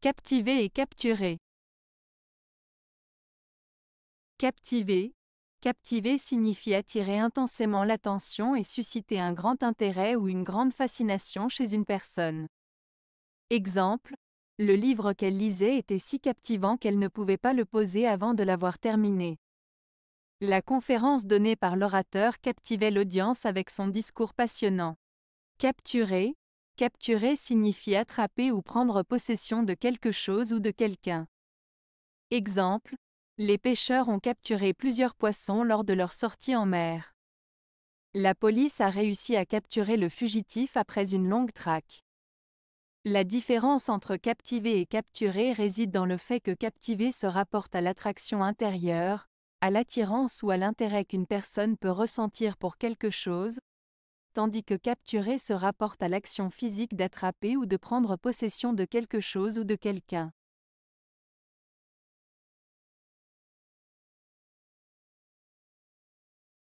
Captiver et capturer. Captiver. Captiver signifie attirer intensément l'attention et susciter un grand intérêt ou une grande fascination chez une personne. Exemple, le livre qu'elle lisait était si captivant qu'elle ne pouvait pas le poser avant de l'avoir terminé. La conférence donnée par l'orateur captivait l'audience avec son discours passionnant. Capturer, Capturer signifie attraper ou prendre possession de quelque chose ou de quelqu'un. Exemple, les pêcheurs ont capturé plusieurs poissons lors de leur sortie en mer. La police a réussi à capturer le fugitif après une longue traque. La différence entre captiver et capturer réside dans le fait que captiver se rapporte à l'attraction intérieure, à l'attirance ou à l'intérêt qu'une personne peut ressentir pour quelque chose, tandis que capturer se rapporte à l'action physique d'attraper ou de prendre possession de quelque chose ou de quelqu'un.